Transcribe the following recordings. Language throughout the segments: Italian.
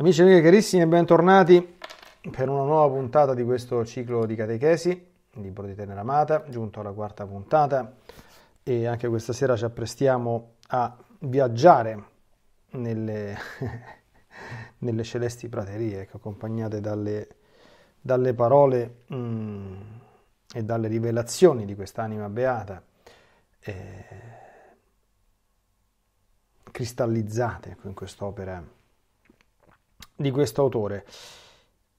Amici e amiche carissimi, bentornati per una nuova puntata di questo ciclo di catechesi, libro di tenera amata, giunto alla quarta puntata e anche questa sera ci apprestiamo a viaggiare nelle, nelle celesti praterie, ecco, accompagnate dalle, dalle parole mm, e dalle rivelazioni di quest'anima beata. Eh, cristallizzate ecco, in quest'opera di questo autore.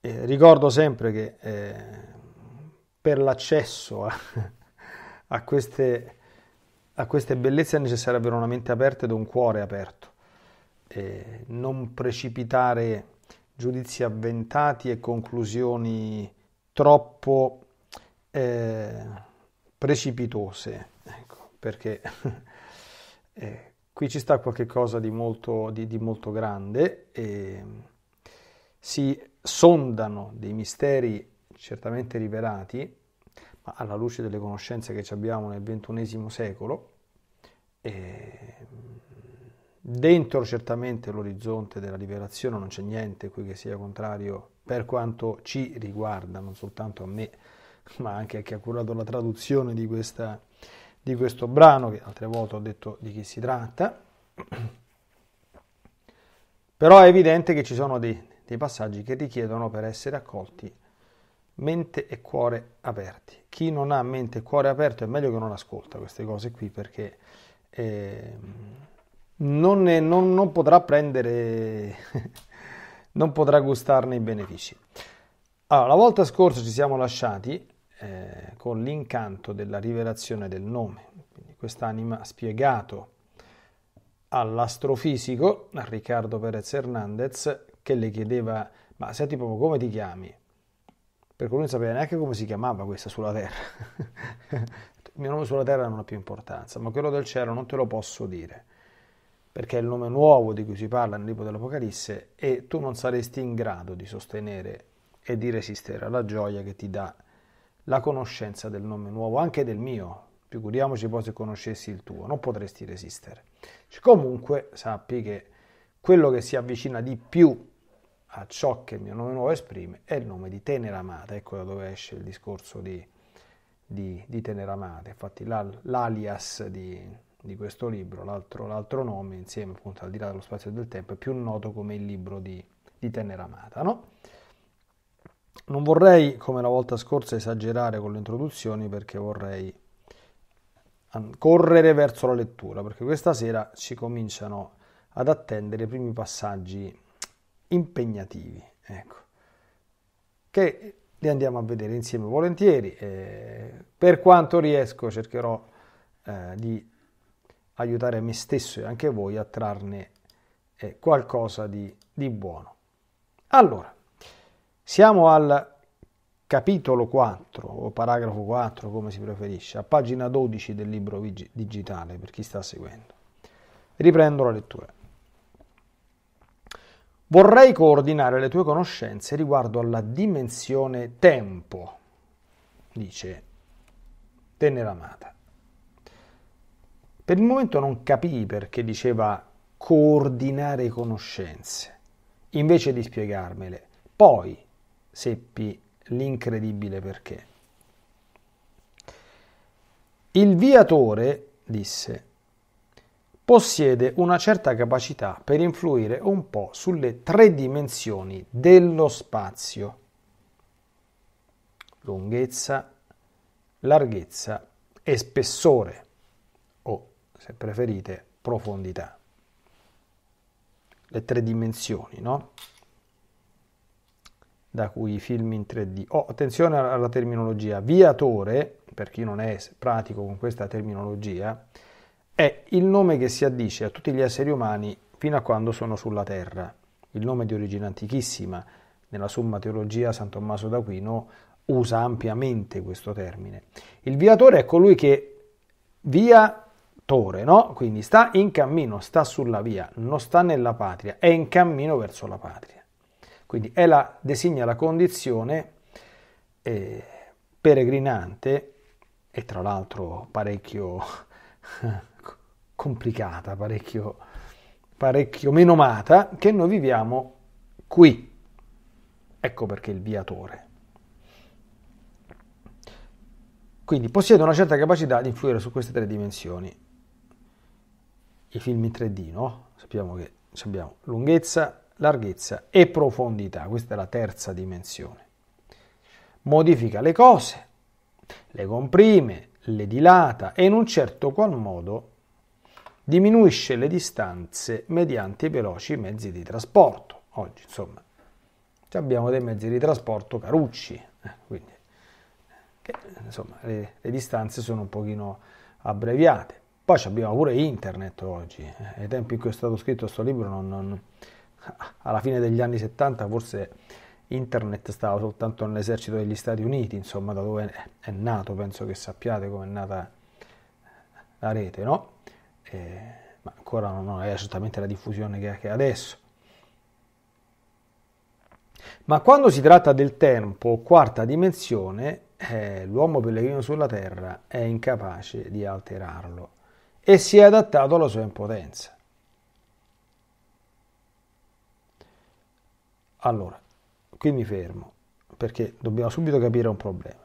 Eh, ricordo sempre che eh, per l'accesso a, a, queste, a, queste, bellezze è necessario avere una mente aperta ed un cuore aperto, eh, non precipitare giudizi avventati e conclusioni troppo eh, precipitose, ecco, perché eh, qui ci sta qualcosa di molto, di, di molto grande. E, ehm, si sondano dei misteri certamente rivelati, ma alla luce delle conoscenze che abbiamo nel XXI secolo, e mm, dentro certamente l'orizzonte della liberazione non c'è niente qui che sia contrario per quanto ci riguarda, non soltanto a me, ma anche a chi ha curato la traduzione di, questa, di questo brano, che altre volte ho detto di chi si tratta. Però è evidente che ci sono dei, dei passaggi che richiedono per essere accolti mente e cuore aperti. Chi non ha mente e cuore aperto è meglio che non ascolta queste cose qui perché eh, non, ne, non, non, potrà prendere, non potrà gustarne i benefici. Allora, la volta scorsa ci siamo lasciati eh, con l'incanto della rivelazione del nome. Quindi quest'anima ha spiegato all'astrofisico, a Riccardo Perez Hernandez, che le chiedeva, ma senti proprio come ti chiami? Perché lui non sapeva neanche come si chiamava questa sulla terra. il mio nome sulla terra non ha più importanza, ma quello del cielo non te lo posso dire, perché è il nome nuovo di cui si parla nel libro dell'Apocalisse e tu non saresti in grado di sostenere e di resistere alla gioia che ti dà la conoscenza del nome nuovo, anche del mio. Figuriamoci poi se conoscessi il tuo, non potresti resistere. Comunque sappi che quello che si avvicina di più a ciò che il mio nome nuovo esprime è il nome di tenera amata, ecco da dove esce il discorso di, di, di tenera amata, infatti l'alias di, di questo libro, l'altro, l'altro, nome insieme appunto al di là dello spazio e del tempo è più noto come il libro di, di tenera amata, no? Non vorrei, come la volta scorsa, esagerare con le introduzioni perché vorrei correre verso la lettura, perché questa sera ci cominciano ad attendere i primi passaggi impegnativi, ecco, che li andiamo a vedere insieme volentieri. Eh, per quanto riesco cercherò eh, di aiutare me stesso e anche voi a trarne eh, qualcosa di, di buono. Allora, siamo al capitolo 4 o paragrafo 4 come si preferisce, a pagina 12 del libro digitale per chi sta seguendo. Riprendo la lettura. Vorrei coordinare le tue conoscenze riguardo alla dimensione tempo, dice Tenera Amata. Per il momento non capii perché diceva coordinare conoscenze, invece di spiegarmele. Poi seppi l'incredibile perché. Il viatore disse possiede una certa capacità per influire un po' sulle tre dimensioni dello spazio, lunghezza, larghezza e spessore, o se preferite profondità. Le tre dimensioni, no? Da cui i film in 3D. Oh, attenzione alla terminologia. Viatore, per chi non è pratico con questa terminologia, è il nome che si addice a tutti gli esseri umani fino a quando sono sulla terra. Il nome di origine antichissima, nella Summa Teologia San Tommaso d'Aquino usa ampiamente questo termine. Il viatore è colui che via tore, no? Quindi sta in cammino, sta sulla via, non sta nella patria, è in cammino verso la patria. Quindi la, designa la condizione eh, peregrinante e tra l'altro parecchio complicata, parecchio, parecchio menomata, che noi viviamo qui. Ecco perché il viatore. Quindi possiede una certa capacità di influire su queste tre dimensioni. I film in 3D, no? Sappiamo che abbiamo lunghezza, larghezza e profondità, questa è la terza dimensione. Modifica le cose, le comprime, le dilata e in un certo qual modo diminuisce le distanze mediante i veloci mezzi di trasporto. Oggi, insomma, abbiamo dei mezzi di trasporto carucci, eh, quindi eh, che, insomma, le, le, distanze sono un pochino abbreviate. Poi abbiamo pure internet oggi, eh, ai tempi in cui è stato scritto questo libro, non, non, alla fine degli anni 70 forse internet stava soltanto nell'esercito degli Stati Uniti, insomma, da dove è nato, penso che sappiate come è nata la rete, no? eh, ma ancora non è assolutamente la diffusione che ha adesso. Ma quando si tratta del tempo, quarta dimensione, eh, l'uomo pellegrino sulla terra è incapace di alterarlo e si è adattato alla sua impotenza. Allora, qui mi fermo perché dobbiamo subito capire un problema.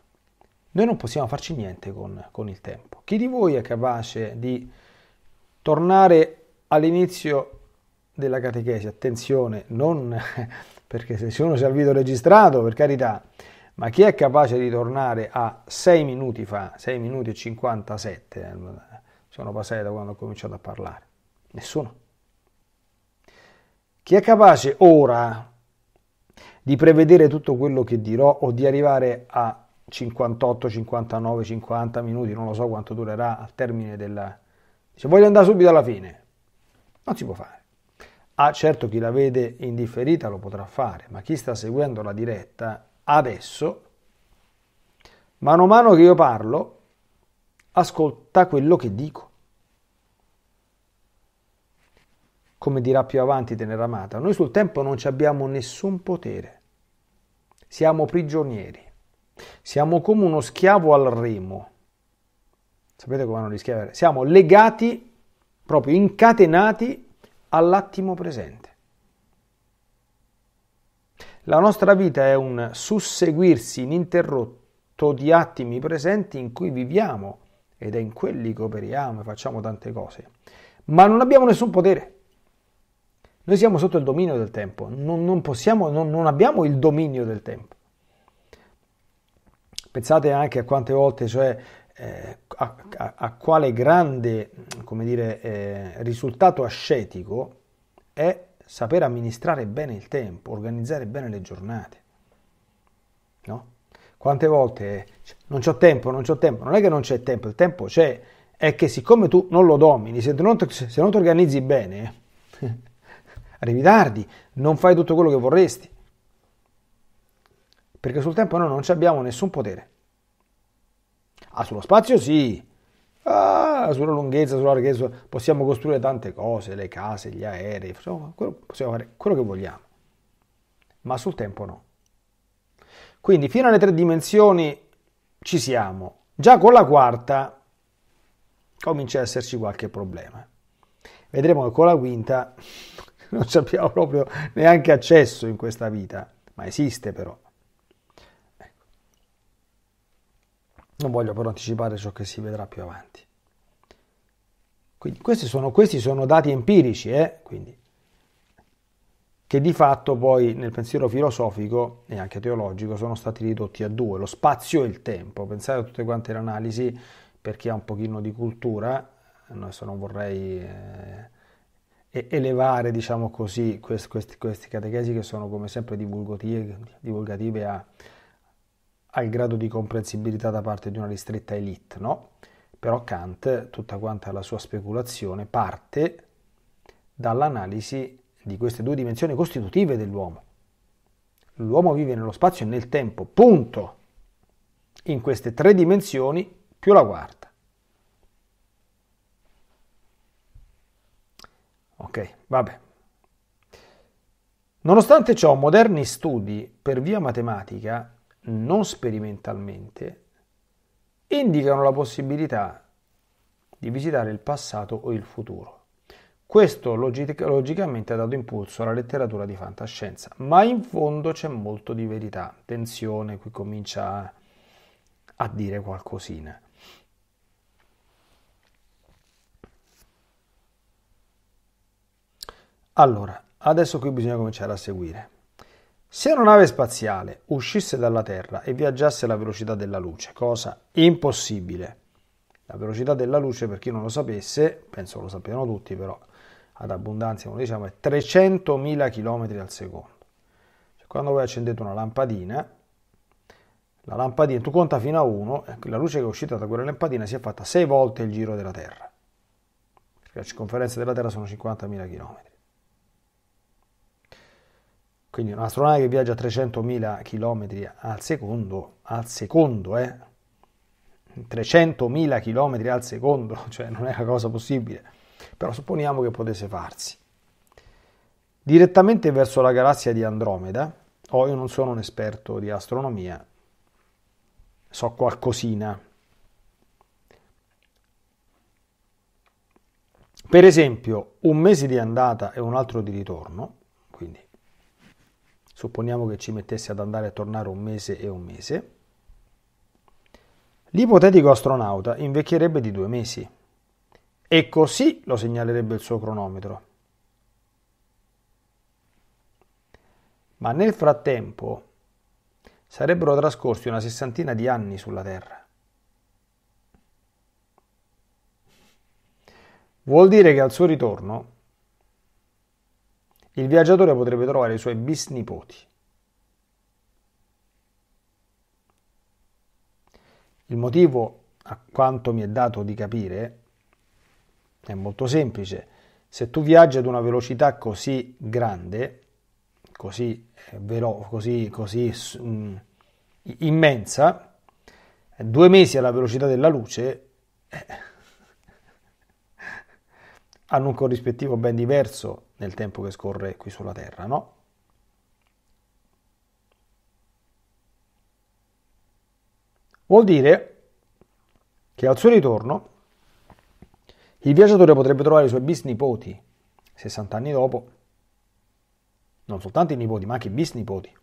Noi non possiamo farci niente con, con il tempo. Chi di voi è capace di tornare all'inizio della catechesi, attenzione, non perché se uno si sono video registrato, per carità, ma chi è capace di tornare a 6 minuti fa, 6 minuti e 57, eh, sono passati da quando ho cominciato a parlare, nessuno. Chi è capace ora di prevedere tutto quello che dirò o di arrivare a 58, 59, 50 minuti, non lo so quanto durerà al termine della, se voglio andare subito alla fine, non si può fare. Ah, certo chi la vede indifferita lo potrà fare, ma chi sta seguendo la diretta adesso, mano a mano che io parlo, ascolta quello che dico. Come dirà più avanti Tenera Amata, noi sul tempo non abbiamo nessun potere. Siamo prigionieri. Siamo come uno schiavo al remo Sapete come non rischiare? Siamo legati, proprio incatenati all'attimo presente. La nostra vita è un susseguirsi ininterrotto di attimi presenti in cui viviamo ed è in quelli che operiamo e facciamo tante cose. Ma non abbiamo nessun potere. Noi siamo sotto il dominio del tempo, non, non, possiamo, non, non abbiamo il dominio del tempo. Pensate anche a quante volte cioè, eh, a, a, a, quale grande dire, eh, risultato ascetico è saper amministrare bene il tempo, organizzare bene le giornate. No? Quante volte cioè, non c'ho tempo, non c'ho tempo, non è che non c'è tempo, il tempo c'è, è che siccome tu non lo domini, se non, se non ti organizzi bene, arrivi tardi, non fai tutto quello che vorresti, perché sul tempo noi non abbiamo nessun potere. Ah, sullo spazio sì, ah, sulla lunghezza, sulla larghezza, possiamo costruire tante cose, le case, gli aerei, possiamo fare quello che vogliamo, ma sul tempo no. Quindi fino alle tre dimensioni ci siamo, già con la quarta comincia ad esserci qualche problema. Vedremo che con la quinta non ci abbiamo proprio neanche accesso in questa vita, ma esiste però. Non voglio però anticipare ciò che si vedrà più avanti. Quindi questi sono, questi sono dati empirici, eh? Quindi, che di fatto poi nel pensiero filosofico e anche teologico sono stati ridotti a due, lo spazio e il tempo. Pensate a tutte quante le analisi per chi ha un pochino di cultura, adesso non vorrei eh, elevare, diciamo così, queste catechesi che sono come sempre divulgative, divulgative a al grado di comprensibilità da parte di una ristretta elite, no? Però Kant, tutta quanta la sua speculazione, parte dall'analisi di queste due dimensioni costitutive dell'uomo. L'uomo vive nello spazio e nel tempo, punto. In queste tre dimensioni più la quarta. Ok, vabbè. Nonostante ciò, moderni studi per via matematica non sperimentalmente, indicano la possibilità di visitare il passato o il futuro. Questo logic- logicamente ha dato impulso alla letteratura di fantascienza, ma in fondo c'è molto di verità. Attenzione, qui comincia a, a dire qualcosina. Allora, adesso qui bisogna cominciare a seguire. Se una nave spaziale uscisse dalla Terra e viaggiasse alla velocità della luce, cosa impossibile, la velocità della luce, per chi non lo sapesse, penso lo sappiano tutti, però ad abbondanza non lo diciamo, è 300.000 km al secondo. Cioè, quando voi accendete una lampadina, la lampadina, tu conta fino a 1, ecco, la luce che è uscita da quella lampadina si è fatta 6 volte il giro della Terra. Perché la circonferenza della Terra sono 50.000 km. Quindi un'astronave che viaggia a 300.000 km al secondo, al secondo, eh? 300.000 km al secondo, cioè non è una cosa possibile, però supponiamo che potesse farsi. Direttamente verso la galassia di Andromeda, o oh, io non sono un esperto di astronomia, so qualcosina. Per esempio, un mese di andata e un altro di ritorno, Supponiamo che ci mettesse ad andare e tornare un mese e un mese. L'ipotetico astronauta invecchierebbe di due mesi e così lo segnalerebbe il suo cronometro. Ma nel frattempo sarebbero trascorsi una sessantina di anni sulla Terra. Vuol dire che al suo ritorno il viaggiatore potrebbe trovare i suoi bisnipoti. Il motivo, a quanto mi è dato di capire, è molto semplice. Se tu viaggi ad una velocità così grande, così, eh, velo- così, così um, immensa, due mesi alla velocità della luce, eh, hanno un corrispettivo ben diverso nel tempo che scorre qui sulla Terra, no? Vuol dire che al suo ritorno il viaggiatore potrebbe trovare i suoi bisnipoti 60 anni dopo, non soltanto i nipoti, ma anche i bisnipoti.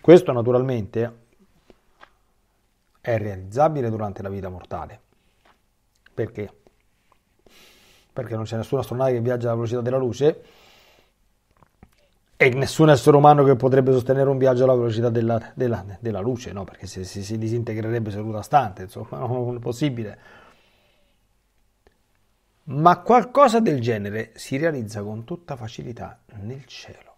Questo naturalmente è realizzabile durante la vita mortale. Perché? Perché non c'è nessuna astronave che viaggia alla velocità della luce e nessun essere umano che potrebbe sostenere un viaggio alla velocità della, della, della luce, no? Perché si, si, si disintegrerebbe seduta stante, insomma, non è possibile. Ma qualcosa del genere si realizza con tutta facilità nel cielo.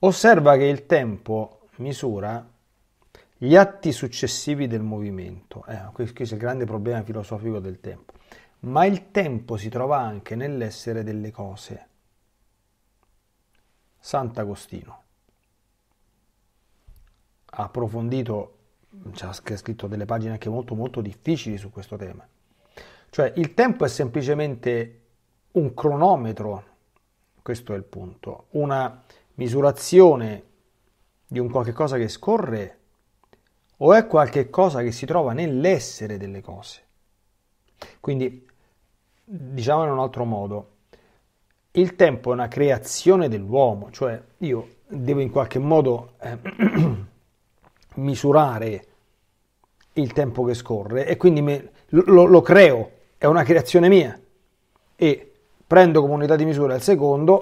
Osserva che il tempo misura gli atti successivi del movimento, eh, questo è il grande problema filosofico del tempo, ma il tempo si trova anche nell'essere delle cose. Sant'Agostino ha approfondito, ha scritto delle pagine anche molto molto difficili su questo tema. Cioè il tempo è semplicemente un cronometro, questo è il punto, una misurazione di un qualche cosa che scorre o è qualche cosa che si trova nell'essere delle cose. Quindi, diciamo in un altro modo, il tempo è una creazione dell'uomo, cioè io devo in qualche modo eh, misurare il tempo che scorre e quindi me, lo, lo, creo, è una creazione mia e prendo come unità di misura il secondo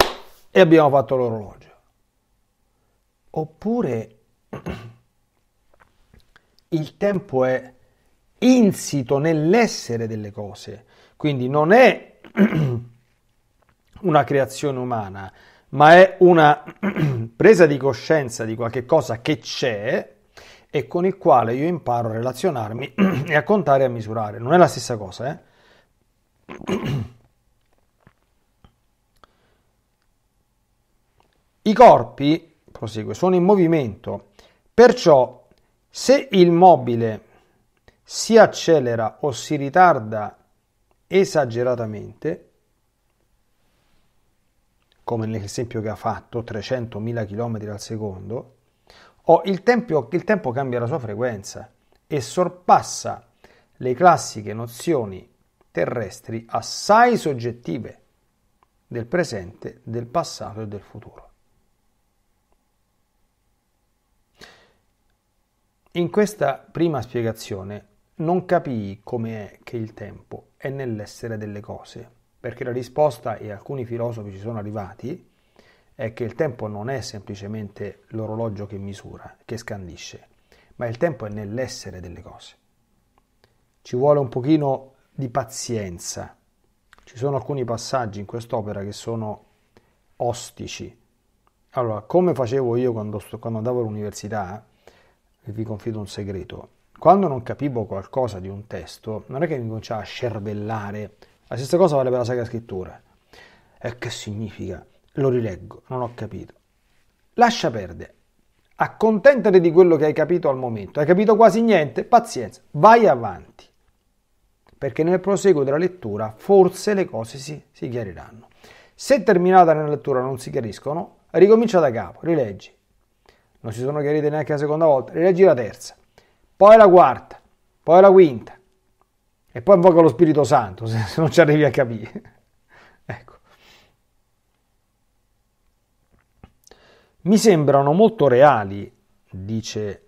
e abbiamo fatto l'orologio. Oppure il tempo è insito nell'essere delle cose, quindi non è una creazione umana, ma è una presa di coscienza di qualche cosa che c'è e con il quale io imparo a relazionarmi e a contare e a misurare. Non è la stessa cosa, eh? I corpi, prosegue, sono in movimento, perciò se il mobile si accelera o si ritarda esageratamente, come nell'esempio che ha fatto, 300.000 km al secondo, o il tempo, il tempo cambia la sua frequenza e sorpassa le classiche nozioni terrestri assai soggettive del presente, del passato e del futuro. In questa prima spiegazione non capii come è che il tempo è nell'essere delle cose, perché la risposta, e alcuni filosofi ci sono arrivati, è che il tempo non è semplicemente l'orologio che misura, che scandisce, ma il tempo è nell'essere delle cose. Ci vuole un pochino di pazienza. Ci sono alcuni passaggi in quest'opera che sono ostici. Allora, come facevo io quando, quando andavo all'università, e vi confido un segreto, quando non capivo qualcosa di un testo, non è che mi cominciava a scervellare. La stessa cosa vale per la Sacra Scrittura. E che significa? Lo rileggo, non ho capito. Lascia perdere. Accontentati di quello che hai capito al momento. Hai capito quasi niente? Pazienza, vai avanti. Perché nel proseguo della lettura forse le cose si, si chiariranno. Se terminata la lettura non si chiariscono, ricomincia da capo, rileggi, non si sono chiarite neanche la seconda volta, reagì la terza, poi la quarta, poi la quinta, e poi invoca lo Spirito Santo, se non ci arrivi a capire. ecco. Mi sembrano molto reali, dice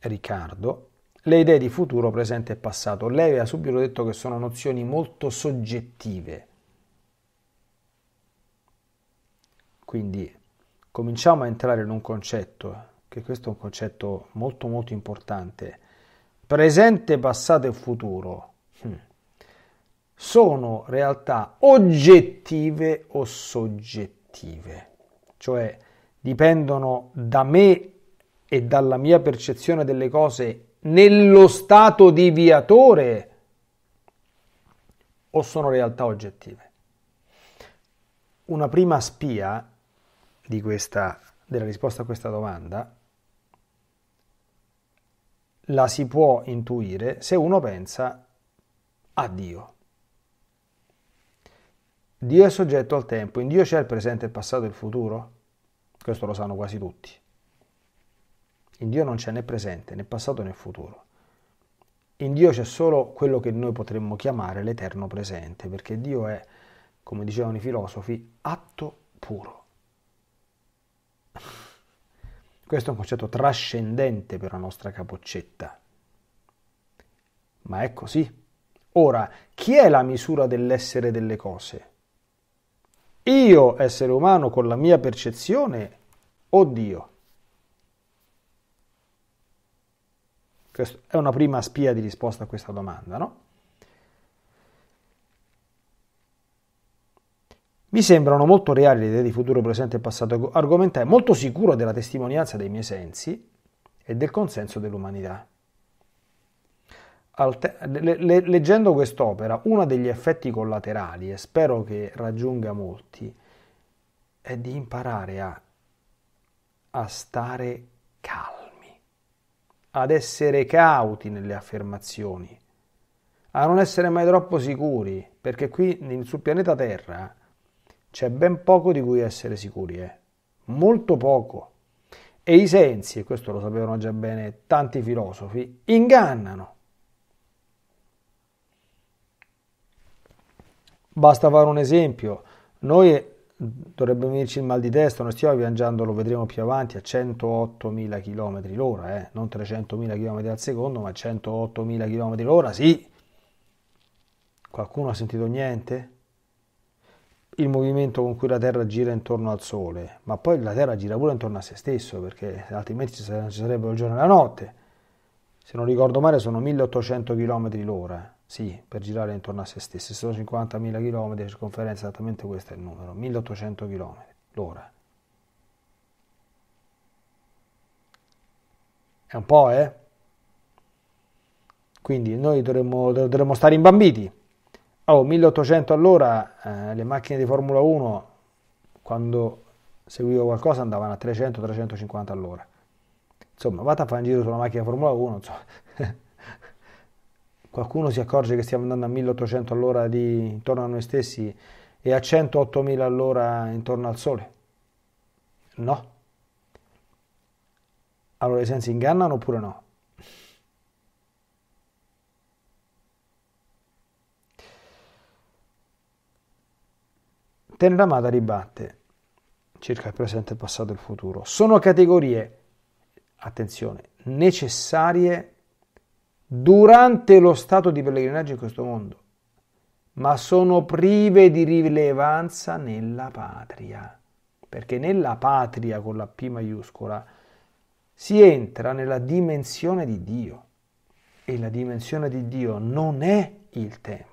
Riccardo, le idee di futuro, presente e passato. Lei ha subito detto che sono nozioni molto soggettive. Quindi cominciamo a entrare in un concetto, che questo è un concetto molto molto importante, presente, passato e futuro, hm. sono realtà oggettive o soggettive, cioè dipendono da me e dalla mia percezione delle cose nello stato di viatore o sono realtà oggettive. Una prima spia questa, della risposta a questa domanda la si può intuire se uno pensa a Dio. Dio è soggetto al tempo, in Dio c'è il presente, il passato e il futuro? Questo lo sanno quasi tutti. In Dio non c'è né presente, né passato né futuro. In Dio c'è solo quello che noi potremmo chiamare l'eterno presente, perché Dio è, come dicevano i filosofi, atto puro. Questo è un concetto trascendente per la nostra capoccetta. Ma è così. Ora, chi è la misura dell'essere delle cose? Io, essere umano, con la mia percezione o Dio? Questa è una prima spia di risposta a questa domanda, no? Mi sembrano molto reali le idee di futuro, presente e passato, argomentai molto sicuro della testimonianza dei miei sensi e del consenso dell'umanità. Te- le- le- leggendo quest'opera, uno degli effetti collaterali, e spero che raggiunga molti, è di imparare a, a stare calmi, ad essere cauti nelle affermazioni, a non essere mai troppo sicuri, perché qui sul pianeta Terra c'è ben poco di cui essere sicuri, eh. molto poco. E i sensi, e questo lo sapevano già bene tanti filosofi, ingannano. Basta fare un esempio, noi eh, dovrebbe venirci il mal di testa, noi stiamo viaggiando, lo vedremo più avanti, a 108.000 km l'ora, eh? non 300.000 km al secondo, ma 108.000 km l'ora, sì. Qualcuno ha sentito niente? il movimento con cui la Terra gira intorno al Sole, ma poi la Terra gira pure intorno a se stesso, perché altrimenti ci sarebbero il giorno e la notte. Se non ricordo male sono 1800 km l'ora, sì, per girare intorno a se stessi, sono 50.000 km di circonferenza, esattamente questo è il numero, 1800 km l'ora. È un po', eh? Quindi noi dovremmo, dovremmo stare imbambiti. Oh, 1800 all'ora, eh, le macchine di Formula 1, quando seguivo qualcosa, andavano a 300-350 all'ora. Insomma, vado a fare un giro sulla macchina di Formula 1, qualcuno si accorge che stiamo andando a 1800 all'ora di, intorno a noi stessi e a 108.000 all'ora intorno al Sole? No. Allora i sensi ingannano oppure no? Tenramata ribatte circa il presente, il passato e il futuro. Sono categorie, attenzione, necessarie durante lo stato di pellegrinaggio in questo mondo, ma sono prive di rilevanza nella patria, perché nella patria con la P maiuscola si entra nella dimensione di Dio e la dimensione di Dio non è il tempo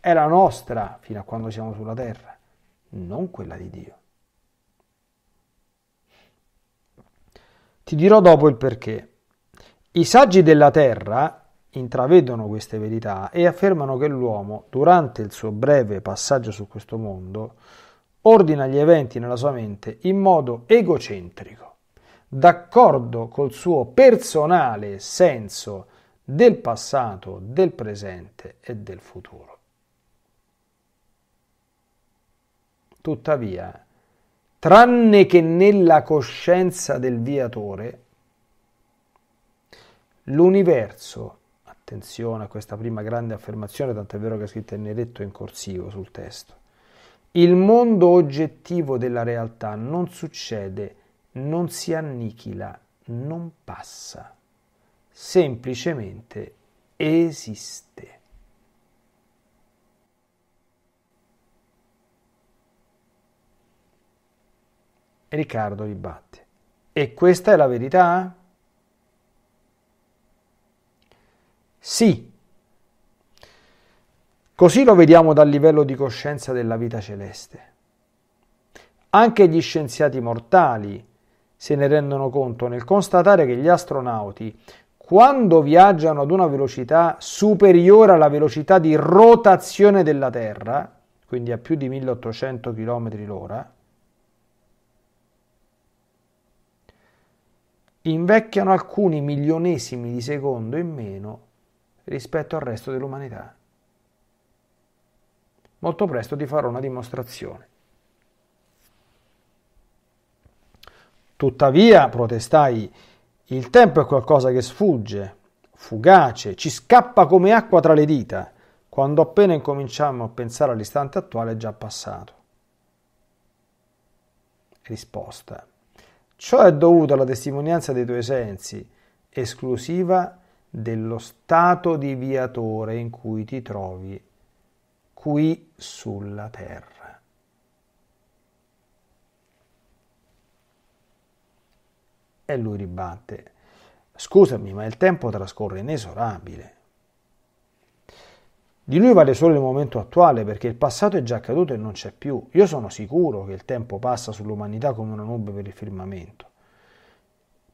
è la nostra fino a quando siamo sulla terra, non quella di Dio. Ti dirò dopo il perché. I saggi della terra intravedono queste verità e affermano che l'uomo, durante il suo breve passaggio su questo mondo, ordina gli eventi nella sua mente in modo egocentrico, d'accordo col suo personale senso del passato, del presente e del futuro. Tuttavia, tranne che nella coscienza del viatore, l'universo, attenzione a questa prima grande affermazione, tant'è vero che è scritta in neretto e in corsivo sul testo, il mondo oggettivo della realtà non succede, non si annichila, non passa, semplicemente esiste. Riccardo ribatte. E questa è la verità? Sì. Così lo vediamo dal livello di coscienza della vita celeste. Anche gli scienziati mortali se ne rendono conto nel constatare che gli astronauti, quando viaggiano ad una velocità superiore alla velocità di rotazione della Terra, quindi a più di 1800 km l'ora, invecchiano alcuni milionesimi di secondo in meno rispetto al resto dell'umanità. Molto presto ti farò una dimostrazione. Tuttavia, protestai, il tempo è qualcosa che sfugge, fugace, ci scappa come acqua tra le dita, quando appena incominciamo a pensare all'istante attuale è già passato. Risposta. Ciò è dovuto alla testimonianza dei tuoi sensi, esclusiva dello stato di viatore in cui ti trovi, qui sulla terra. E lui ribatte, scusami, ma il tempo trascorre inesorabile. Di lui vale solo il momento attuale perché il passato è già accaduto e non c'è più. Io sono sicuro che il tempo passa sull'umanità come una nube per il firmamento.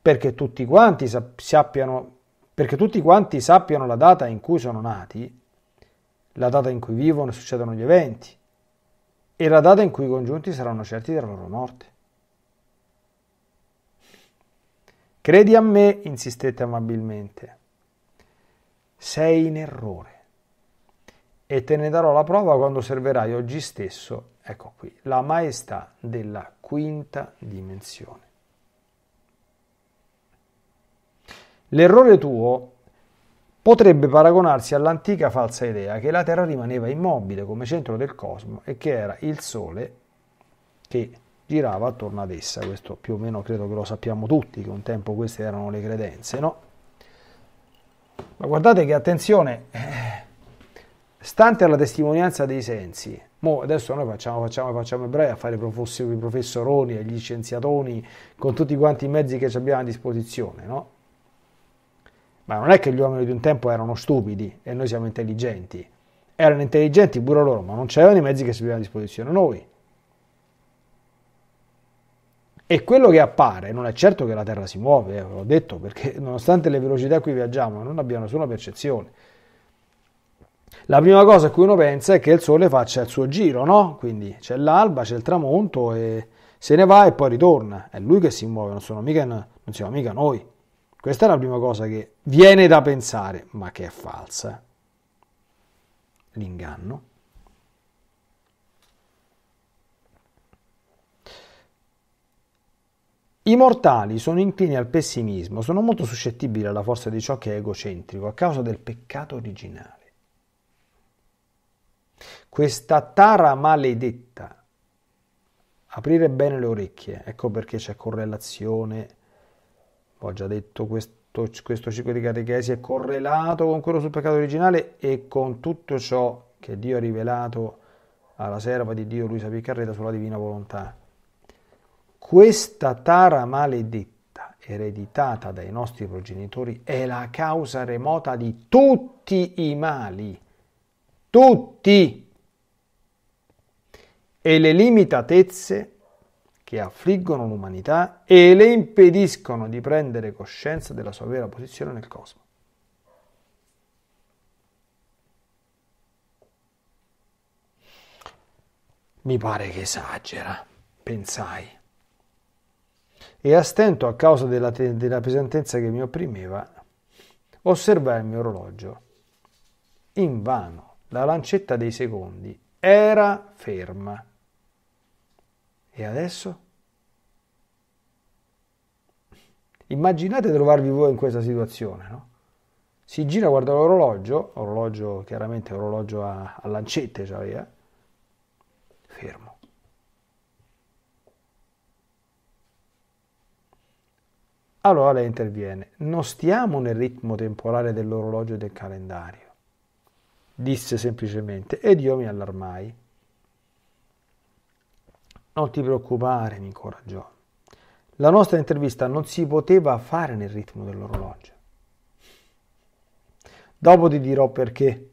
Perché tutti quanti sappiano, perché tutti quanti sappiano la data in cui sono nati, la data in cui vivono e succedono gli eventi e la data in cui i congiunti saranno certi della loro morte. Credi a me, insistette amabilmente. Sei in errore e te ne darò la prova quando osserverai oggi stesso, ecco qui, la maestà della quinta dimensione. L'errore tuo potrebbe paragonarsi all'antica falsa idea che la Terra rimaneva immobile come centro del cosmo e che era il Sole che girava attorno ad essa. Questo più o meno credo che lo sappiamo tutti, che un tempo queste erano le credenze, no? Ma guardate che attenzione, eh, Stante la testimonianza dei sensi, mo adesso noi facciamo, facciamo, facciamo ebrei a fare i, professi, professoroni e gli scienziatoni con tutti quanti i mezzi che abbiamo a disposizione, no? Ma non è che gli uomini di un tempo erano stupidi e noi siamo intelligenti. Erano intelligenti pure loro, ma non c'erano i mezzi che abbiamo a disposizione noi. E quello che appare non è certo che la Terra si muove, eh, ve l'ho detto, perché nonostante le velocità a cui viaggiamo non abbiamo nessuna percezione la prima cosa a cui uno pensa è che il sole faccia il suo giro, no? Quindi c'è l'alba, c'è il tramonto e se ne va e poi ritorna. È lui che si muove, non, sono mica, non siamo mica noi. Questa è la prima cosa che viene da pensare, ma che è falsa. L'inganno. I mortali sono inclini al pessimismo, sono molto suscettibili alla forza di ciò che è egocentrico a causa del peccato originale questa tara maledetta. Aprire bene le orecchie, ecco perché c'è correlazione, ho già detto questo, questo ciclo di catechesi è correlato con quello sul peccato originale e con tutto ciò che Dio ha rivelato alla serva di Dio Luisa Piccarreta sulla divina volontà. Questa tara maledetta ereditata dai nostri progenitori è la causa remota di tutti i mali, tutti e le limitatezze che affliggono l'umanità e le impediscono di prendere coscienza della sua vera posizione nel cosmo. Mi pare che esagera, pensai. E a stento, a causa della, te- della pesantezza che mi opprimeva, osservai il mio orologio. In vano, la lancetta dei secondi era ferma e adesso? Immaginate trovarvi voi in questa situazione, no? Si gira, guarda l'orologio, orologio chiaramente orologio a, a lancette, cioè, eh? fermo. Allora lei interviene, non stiamo nel ritmo temporale dell'orologio e del calendario, disse semplicemente, ed io mi allarmai. Non ti preoccupare, mi incoraggiò. La nostra intervista non si poteva fare nel ritmo dell'orologio. Dopo ti dirò perché.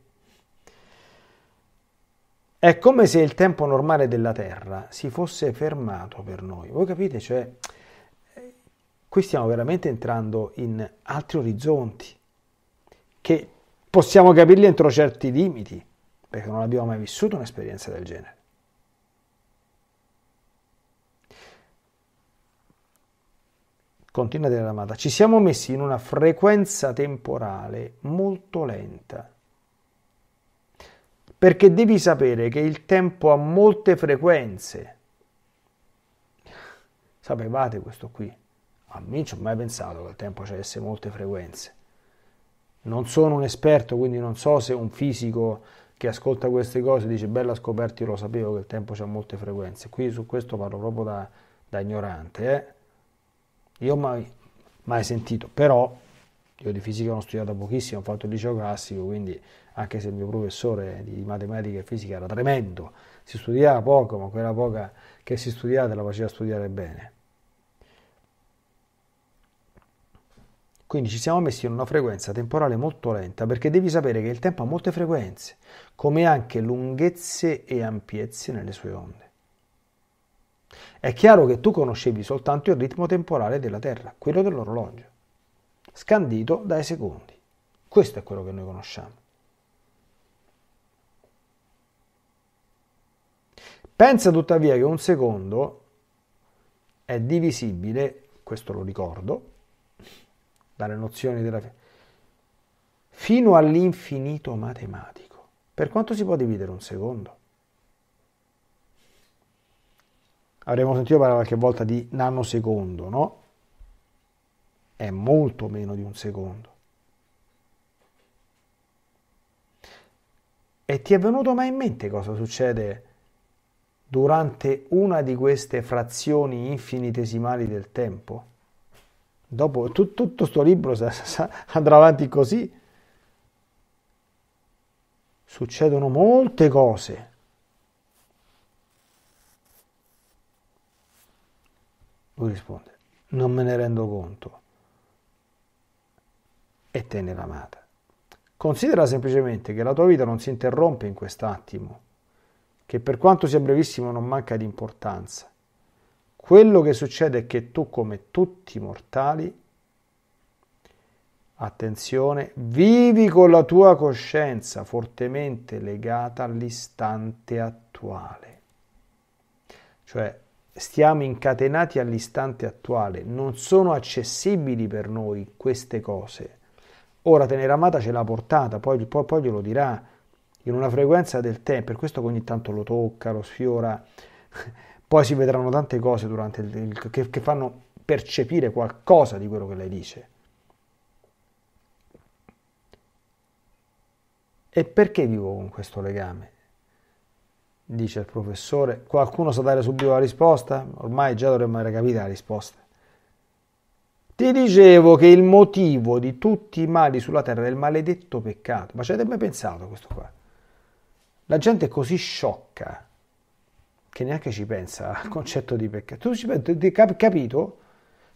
È come se il tempo normale della Terra si fosse fermato per noi. Voi capite? Cioè, qui stiamo veramente entrando in altri orizzonti che possiamo capirli entro certi limiti, perché non abbiamo mai vissuto un'esperienza del genere. Continua della ramata, ci siamo messi in una frequenza temporale molto lenta. Perché devi sapere che il tempo ha molte frequenze. Sapevate questo qui? A me non ci ho mai pensato che il tempo avesse molte frequenze. Non sono un esperto, quindi non so se un fisico che ascolta queste cose dice bella scoperti, io lo sapevo che il tempo ha molte frequenze. Qui su questo parlo proprio da, da ignorante. Eh? Io mai, mai sentito, però io di fisica non ho studiato pochissimo, ho fatto il liceo classico, quindi anche se il mio professore di matematica e fisica era tremendo, si studiava poco, ma quella poca che si studiava te la faceva studiare bene. Quindi ci siamo messi in una frequenza temporale molto lenta perché devi sapere che il tempo ha molte frequenze, come anche lunghezze e ampiezze nelle sue onde. È chiaro che tu conoscevi soltanto il ritmo temporale della Terra, quello dell'orologio, scandito dai secondi. Questo è quello che noi conosciamo. Pensa tuttavia che un secondo è divisibile, questo lo ricordo, dalle nozioni della fede, fino all'infinito matematico. Per quanto si può dividere un secondo? avremo sentito parlare qualche volta di nanosecondo, no? È molto meno di un secondo. E ti è venuto mai in mente cosa succede durante una di queste frazioni infinitesimali del tempo? Dopo tu, tutto sto libro andrà avanti così. Succedono molte cose Lui risponde, non me ne rendo conto. E te ne l'amata. Considera semplicemente che la tua vita non si interrompe in quest'attimo, che per quanto sia brevissimo non manca di importanza. Quello che succede è che tu, come tutti i mortali, attenzione, vivi con la tua coscienza fortemente legata all'istante attuale. Cioè, stiamo incatenati all'istante attuale, non sono accessibili per noi queste cose. Ora Teneramata ce l'ha portata, poi, poi, poi glielo dirà in una frequenza del tempo, per questo che ogni tanto lo tocca, lo sfiora, poi si vedranno tante cose durante il, il, che, che fanno percepire qualcosa di quello che lei dice. E perché vivo con questo legame? dice il professore. Qualcuno sa dare subito la risposta? Ormai già dovremmo aver capito la risposta. Ti dicevo che il motivo di tutti i mali sulla terra è il maledetto peccato. Ma ci avete mai pensato questo qua? La gente è così sciocca che neanche ci pensa al concetto di peccato. Tu ci pensi, capito?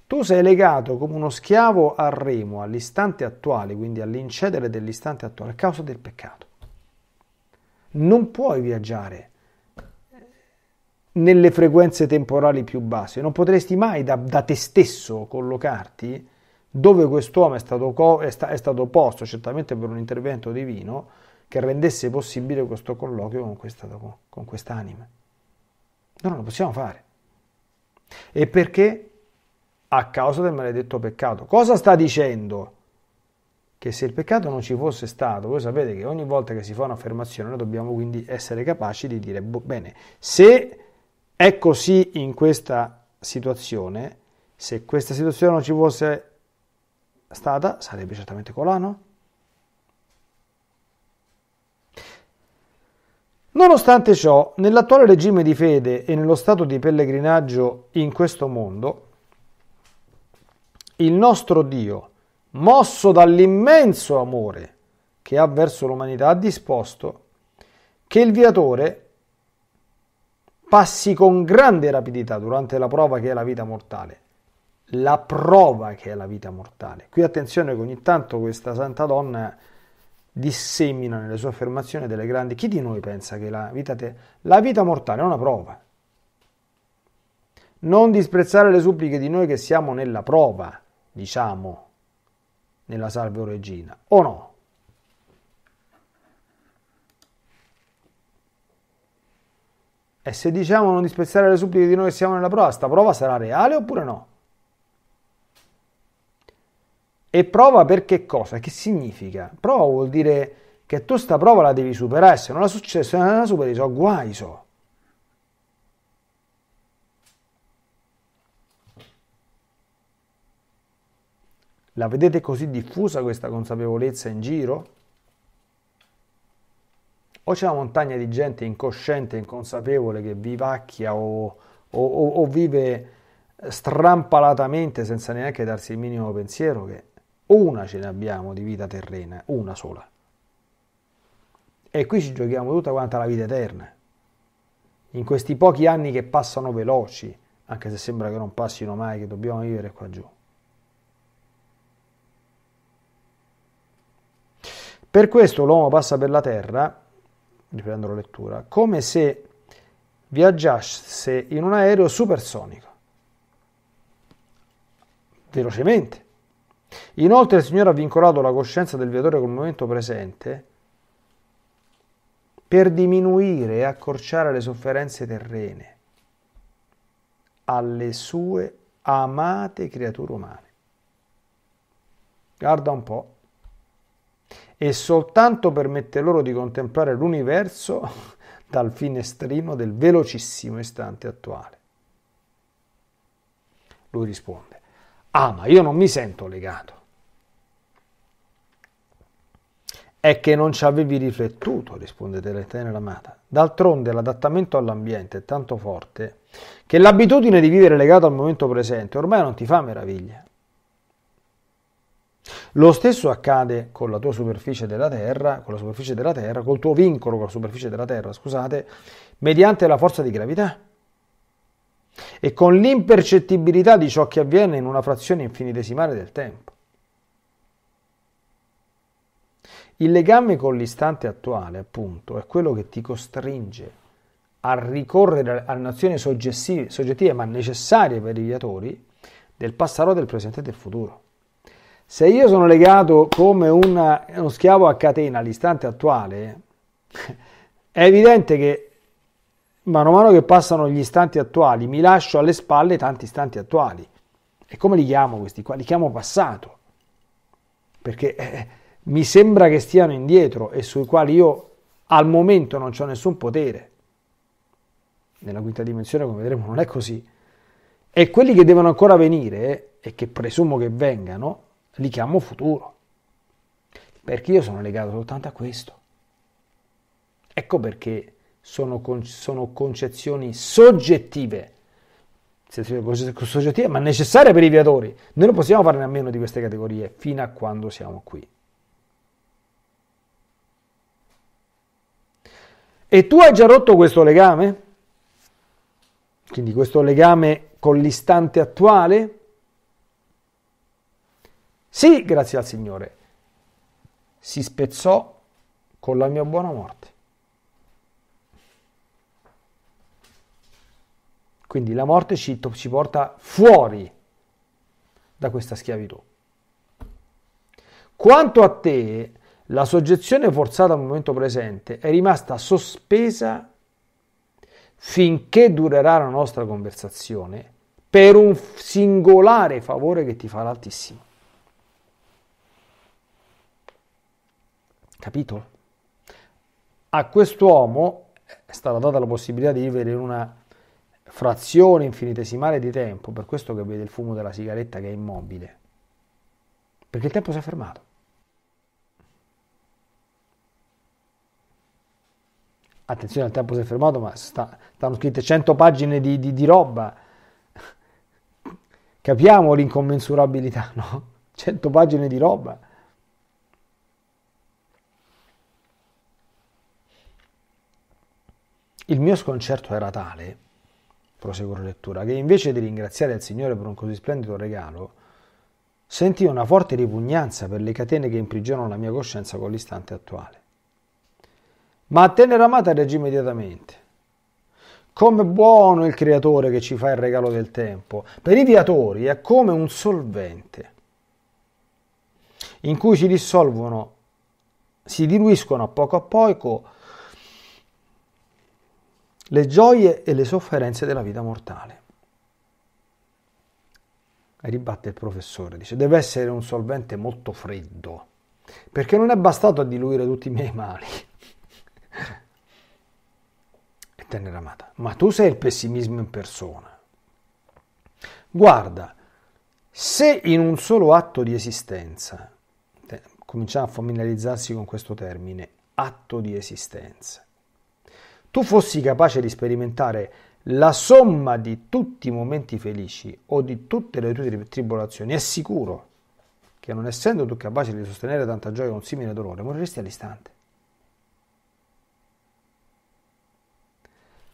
Tu sei legato come uno schiavo al remo, all'istante attuale, quindi all'incedere dell'istante attuale, a causa del peccato. Non puoi viaggiare nelle frequenze temporali più basse. Non potresti mai da, da te stesso collocarti dove quest'uomo è stato, co- è, sta- è stato posto, certamente per un intervento divino, che rendesse possibile questo colloquio con, questa, con quest'anima. Noi non lo possiamo fare. E perché? A causa del maledetto peccato. Cosa sta dicendo? Che se il peccato non ci fosse stato, voi sapete che ogni volta che si fa un'affermazione noi dobbiamo quindi essere capaci di dire, bene, se è così in questa situazione, se questa situazione non ci fosse stata, sarebbe certamente Colano. Nonostante ciò, nell'attuale regime di fede e nello stato di pellegrinaggio in questo mondo, il nostro Dio, mosso dall'immenso amore che ha verso l'umanità, ha disposto che il viatore passi con grande rapidità durante la prova che è la vita mortale. La prova che è la vita mortale. Qui attenzione che ogni tanto questa santa donna dissemina nelle sue affermazioni delle grandi... Chi di noi pensa che la vita, te... la vita mortale è una prova? Non disprezzare le suppliche di noi che siamo nella prova, diciamo, nella salve o regina, o no? E se diciamo non disprezzare le suppliche di noi che siamo nella prova, sta prova sarà reale oppure no? E prova per che cosa? Che significa? Prova vuol dire che tu sta prova la devi superare, se non la, succe- se non la superi so guai so. La vedete così diffusa questa consapevolezza in giro? o c'è una montagna di gente incosciente, inconsapevole che vivacchia o, o, o, o vive strampalatamente senza neanche darsi il minimo pensiero che una ce ne abbiamo di vita terrena, una sola. E qui ci giochiamo tutta quanta la vita eterna. In questi pochi anni che passano veloci, anche se sembra che non passino mai, che dobbiamo vivere qua giù. Per questo l'uomo passa per la terra riprendo la lettura, come se viaggiasse in un aereo supersonico. Velocemente. Inoltre il Signore ha vincolato la coscienza del viatore col momento presente per diminuire e accorciare le sofferenze terrene alle sue amate creature umane. Guarda un po', e soltanto permette loro di contemplare l'universo dal finestrino del velocissimo istante attuale. Lui risponde, ah ma io non mi sento legato. È che non ci avevi riflettuto, risponde Tenera Amata. D'altronde l'adattamento all'ambiente è tanto forte che l'abitudine di vivere legato al momento presente ormai non ti fa meraviglia. Lo stesso accade con la tua superficie della Terra, con la superficie della Terra, col tuo vincolo con la superficie della Terra, scusate, mediante la forza di gravità e con l'impercettibilità di ciò che avviene in una frazione infinitesimale del tempo. Il legame con l'istante attuale, appunto, è quello che ti costringe a ricorrere a nozioni soggettive ma necessarie per i viatori del passato, del presente e del futuro. Se io sono legato come una, uno schiavo a catena all'istante attuale, è evidente che mano a mano che passano gli istanti attuali mi lascio alle spalle tanti istanti attuali. E come li chiamo questi qua? Li chiamo passato. Perché eh, mi sembra che stiano indietro e sui quali io al momento non ho nessun potere. Nella quinta dimensione, come vedremo, non è così. E quelli che devono ancora venire, e che presumo che vengano, li chiamo futuro, perché io sono legato soltanto a questo. Ecco perché sono, con, sono concezioni soggettive, soggettive, ma necessarie per i viatori. Noi non possiamo farne a meno di queste categorie fino a quando siamo qui. E tu hai già rotto questo legame? Quindi questo legame con l'istante attuale? Sì, grazie al Signore, si spezzò con la mia buona morte. Quindi la morte ci, ci porta fuori da questa schiavitù. Quanto a te, la soggezione forzata al momento presente è rimasta sospesa finché durerà la nostra conversazione per un singolare favore che ti farà l'Altissimo. Capito? A quest'uomo è stata data la possibilità di vivere in una frazione infinitesimale di tempo, per questo che vede il fumo della sigaretta che è immobile, perché il tempo si è fermato. Attenzione, il tempo si è fermato, ma sta, stanno scritte 100 pagine di, di, di roba. Capiamo l'incommensurabilità, no? 100 pagine di roba. Il mio sconcerto era tale, proseguo la lettura, che invece di ringraziare il Signore per un così splendido regalo, sentii una forte ripugnanza per le catene che imprigionano la mia coscienza con l'istante attuale. Ma a tenera amata reagì immediatamente. Come buono il creatore che ci fa il regalo del tempo. Per i viatori è come un solvente in cui si dissolvono, si diluiscono a poco a poco le gioie e le sofferenze della vita mortale. E Ribatte il professore, dice, deve essere un solvente molto freddo, perché non è bastato a diluire tutti i miei mali. e tenera amata, ma tu sei il pessimismo in persona. Guarda, se in un solo atto di esistenza, cominciamo a familiarizzarsi con questo termine, atto di esistenza, tu fossi capace di sperimentare la somma di tutti i momenti felici o di tutte le tue tribolazioni, è sicuro che non essendo tu capace di sostenere tanta gioia con simile dolore, moriresti all'istante.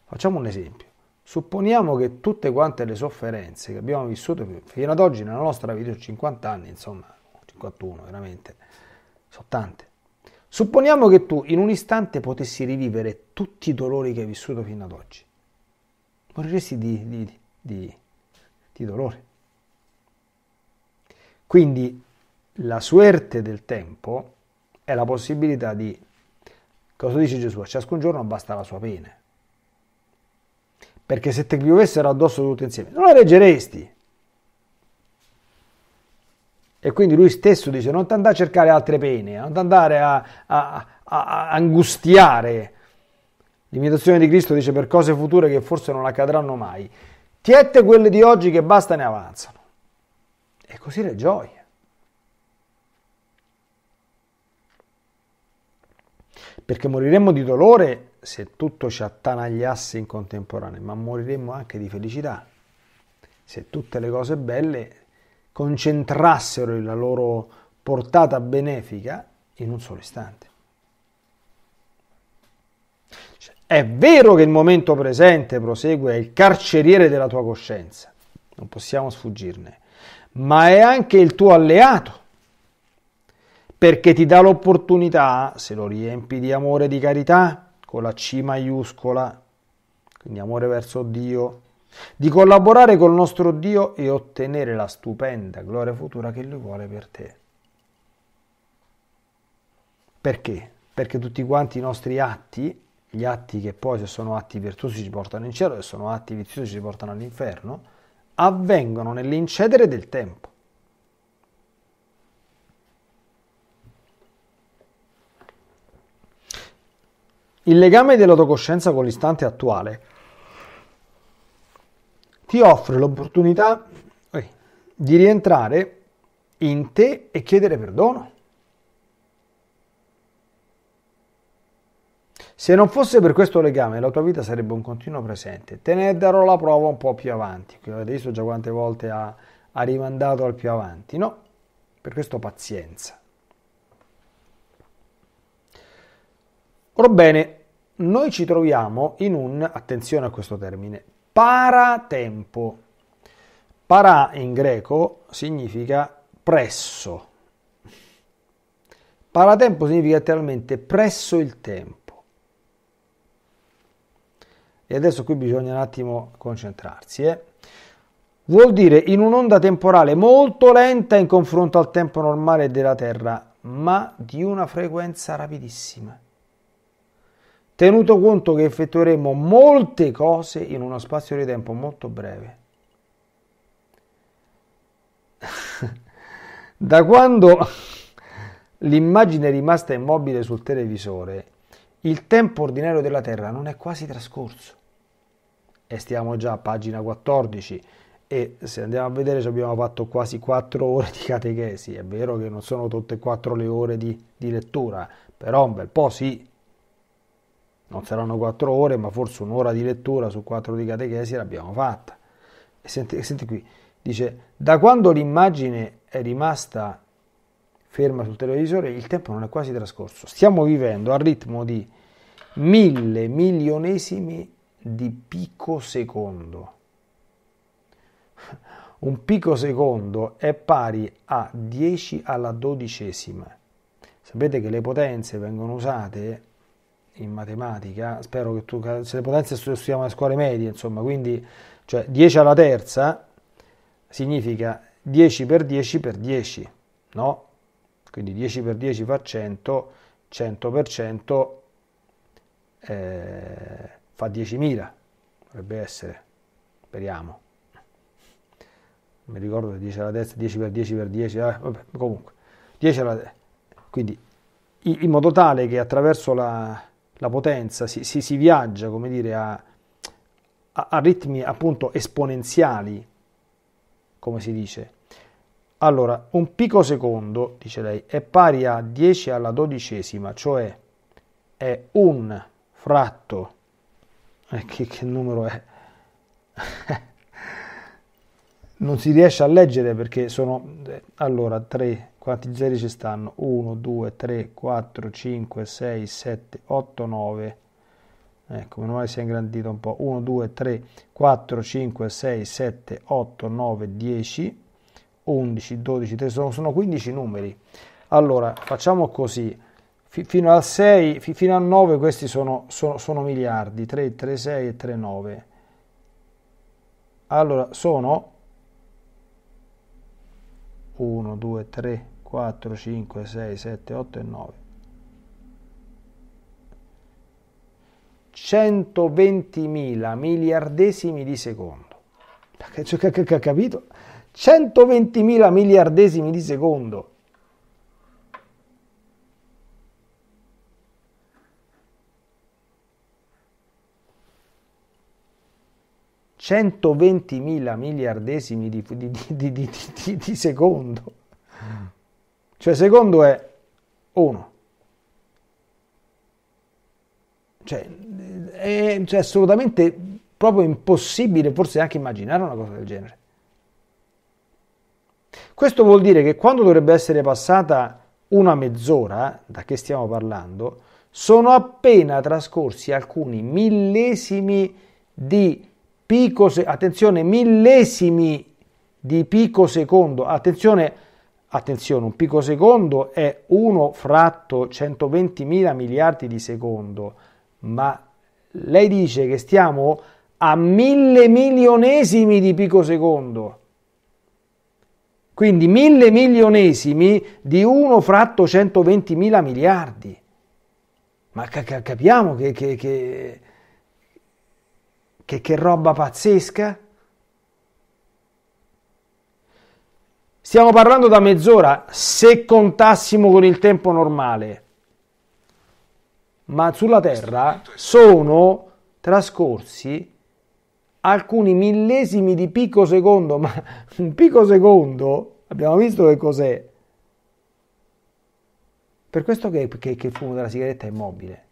Facciamo un esempio. Supponiamo che tutte quante le sofferenze che abbiamo vissuto fino ad oggi nella nostra vita, 50 anni, insomma, 51 veramente, sono tante Supponiamo che tu in un istante potessi rivivere tutti i dolori che hai vissuto fino ad oggi. Moriresti di, di, di, di dolore. Quindi la suerte del tempo è la possibilità di, cosa dice Gesù? ciascun giorno basta la sua pena. Perché se ti piovessero addosso tutti insieme, non la leggeresti. E quindi lui stesso dice non ti andare a cercare altre pene, eh, non ti andare a, a, a angustiare. L'imitazione di Cristo dice per cose future che forse non accadranno mai. Tiette quelle di oggi che basta ne avanzano. E così le gioie. Perché moriremmo di dolore se tutto ci attanagliasse in contemporanea, ma moriremmo anche di felicità se tutte le cose belle concentrassero la loro portata benefica in un solo istante. Cioè, è vero che il momento presente, prosegue, è il carceriere della tua coscienza, non possiamo sfuggirne, ma è anche il tuo alleato, perché ti dà l'opportunità, se lo riempi di amore e di carità, con la C maiuscola, quindi amore verso Dio, di collaborare col nostro Dio e ottenere la stupenda gloria futura che Lui vuole per te. Perché? Perché tutti quanti i nostri atti, gli atti che poi se sono atti virtuosi ci portano in cielo, e se sono atti viziosi ci portano all'inferno, avvengono nell'incedere del tempo. Il legame dell'autocoscienza con l'istante attuale ti offre l'opportunità di rientrare in te e chiedere perdono. Se non fosse per questo legame, la tua vita sarebbe un continuo presente. Te ne darò la prova un po' più avanti. Qui avete visto già quante volte ha, ha rimandato al più avanti, no? Per questo pazienza. Orbene, noi ci troviamo in un, attenzione a questo termine, paratempo. Para in greco significa presso. Paratempo significa letteralmente presso il tempo. E adesso qui bisogna un attimo concentrarsi. Eh? Vuol dire in un'onda temporale molto lenta in confronto al tempo normale della Terra, ma di una frequenza rapidissima tenuto conto che effettueremo molte cose in uno spazio di tempo molto breve. da quando l'immagine è rimasta immobile sul televisore, il tempo ordinario della Terra non è quasi trascorso. E stiamo già a pagina 14 e se andiamo a vedere ci abbiamo fatto quasi 4 ore di catechesi. È vero che non sono tutte e 4 le ore di, di lettura, però un bel po' sì non saranno quattro ore, ma forse un'ora di lettura su quattro di catechesi l'abbiamo fatta. E senti, senti qui, dice, da quando l'immagine è rimasta ferma sul televisore, il tempo non è quasi trascorso. Stiamo vivendo al ritmo di mille milionesimi di picosecondo. Un picosecondo è pari a 10 alla dodicesima. Sapete che le potenze vengono usate in matematica, spero che tu, se le potenze studiamo alle scuole medie, insomma, quindi cioè 10 alla terza significa 10 per 10 per 10, no? Quindi 10 per 10 fa 100, 100 per 100 eh, fa 10.000, dovrebbe essere, speriamo. Mi ricordo che 10 alla terza, 10 per 10 per 10, eh, vabbè, comunque, 10 alla terza. Quindi in modo tale che attraverso la, la potenza, si, si, si viaggia come dire, a, a, a ritmi appunto esponenziali, come si dice. Allora, un picco secondo, dice lei, è pari a 10 alla dodicesima, cioè è un fratto, eh, che, che numero è? non si riesce a leggere perché sono eh, allora 3 quanti zeri ci stanno 1 2 3 4 5 6 7 8 9 ecco meno male si è ingrandito un po 1 2 3 4 5 6 7 8 9 10 11 12 13 sono, sono 15 numeri allora facciamo così F- fino al 6 f- fino al 9 questi sono, sono, sono miliardi 3 3 6 e 3 9 allora sono 1, 2, 3, 4, 5, 6, 7, 8 e 9. 120.000 miliardesimi di secondo. Che ha Capito? 120.000 miliardesimi di secondo. 120 mila miliardesimi di, di, di, di, secondo. Cioè secondo è 1. Cioè è, cioè, assolutamente proprio impossibile forse anche immaginare una cosa del genere. Questo vuol dire che quando dovrebbe essere passata una mezz'ora, da che stiamo parlando, sono appena trascorsi alcuni millesimi di picose, attenzione, millesimi di picosecondo, attenzione, attenzione, un picosecondo è 1 fratto 120 mila miliardi di secondo, ma lei dice che stiamo a mille milionesimi di picosecondo. Quindi mille milionesimi di 1 fratto 120 mila miliardi. Ma capiamo che, che, che che, che roba pazzesca! Stiamo parlando da mezz'ora, se contassimo con il tempo normale. Ma sulla Terra sono trascorsi alcuni millesimi di picosecondo, ma un picosecondo abbiamo visto che cos'è. Per questo che, che, che il fumo della sigaretta è immobile.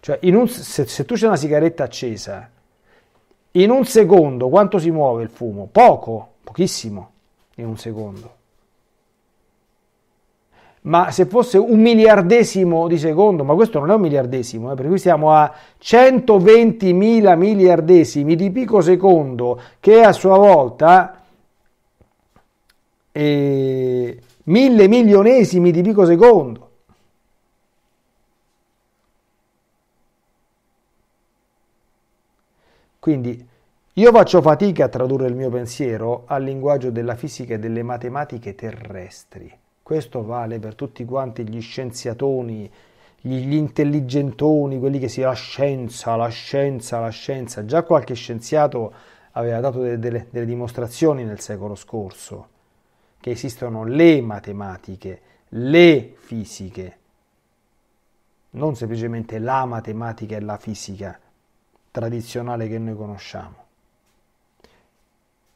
Cioè, un, se, se, tu c'è una sigaretta accesa, in un secondo quanto si muove il fumo? Poco, pochissimo in un secondo. Ma se fosse un miliardesimo di secondo, ma questo non è un miliardesimo, eh, per cui siamo a 120.000 miliardesimi di pico secondo, che a sua volta eh, mille milionesimi di pico secondo. Quindi io faccio fatica a tradurre il mio pensiero al linguaggio della fisica e delle matematiche terrestri. Questo vale per tutti quanti gli scienziatoni, gli, intelligentoni, quelli che si la scienza, la scienza, la scienza. Già qualche scienziato aveva dato delle, delle, delle dimostrazioni nel secolo scorso che esistono le matematiche, le fisiche, non semplicemente la matematica e la fisica tradizionale che noi conosciamo.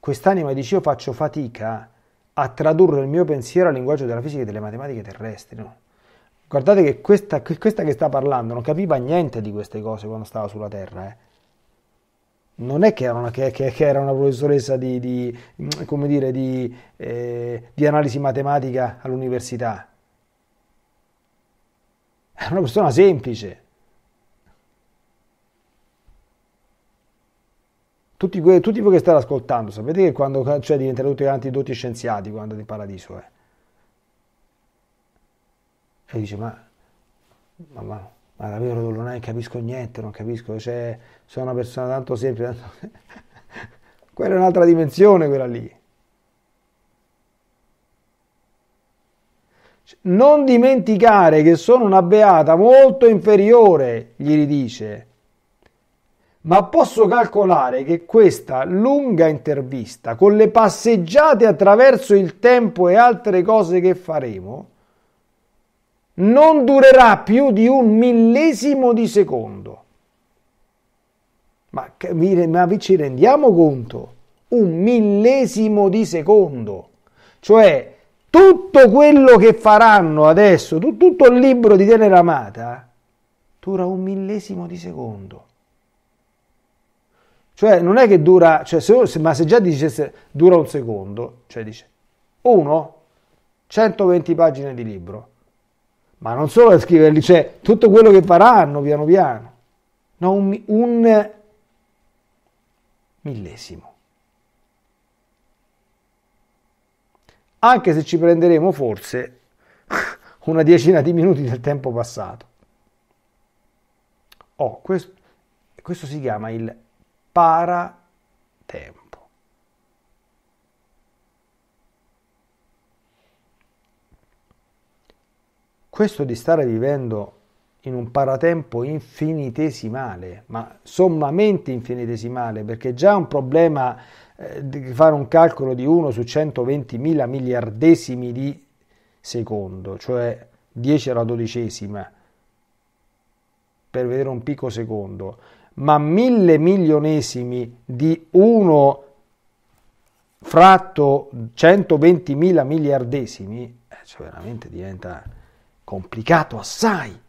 Quest'anima dice io faccio fatica a tradurre il mio pensiero al linguaggio della fisica e delle matematiche terrestri. No? Guardate che questa, che questa, che sta parlando non capiva niente di queste cose quando stava sulla Terra. Eh. Non è che era una, che, che era una professoressa di, di, dire, di, eh, di analisi matematica all'università. Era una persona semplice Tutti, que- tutti, voi che state ascoltando, sapete che quando cioè, diventerete tutti quanti dotti scienziati quando andate in paradiso. Eh? E dice, ma, ma, ma, ma davvero non capisco niente, non capisco, cioè, sono una persona tanto semplice. Tanto... quella è un'altra dimensione, quella lì. Cioè, non dimenticare che sono una beata molto inferiore, gli ridice, ma posso calcolare che questa lunga intervista, con le passeggiate attraverso il tempo e altre cose che faremo, non durerà più di un millesimo di secondo. Ma, ma vi ci rendiamo conto? Un millesimo di secondo. Cioè, tutto quello che faranno adesso, tutto il libro di Teneramata, dura un millesimo di secondo. Cioè non è che dura, cioè se, ma se già dicesse dura un secondo, cioè dice uno, 120 pagine di libro, ma non solo da scriverli, cioè tutto quello che faranno piano piano, no, un, un millesimo. Anche se ci prenderemo forse una decina di minuti del tempo passato. Oh, questo, questo si chiama il paratempo. Questo di stare vivendo in un paratempo infinitesimale, ma sommamente infinitesimale, perché già è un problema eh, fare un calcolo di 1 su 120 mila miliardesimi di secondo, cioè 10 alla dodicesima, per vedere un picco secondo ma mille milionesimi di 1 fratto 120 mila miliardesimi, eh, cioè veramente diventa complicato assai.